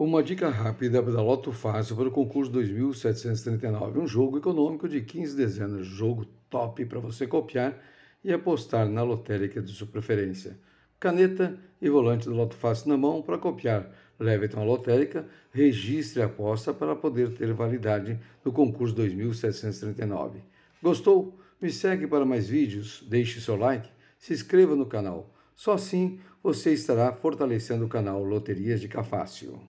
Uma dica rápida da Loto Fácil para o concurso 2739, um jogo econômico de 15 dezenas, jogo top para você copiar e apostar na lotérica de sua preferência. Caneta e volante do Loto Fácil na mão para copiar. Leve então a lotérica, registre a aposta para poder ter validade no concurso 2739. Gostou? Me segue para mais vídeos, deixe seu like, se inscreva no canal. Só assim você estará fortalecendo o canal Loterias de Cafácio.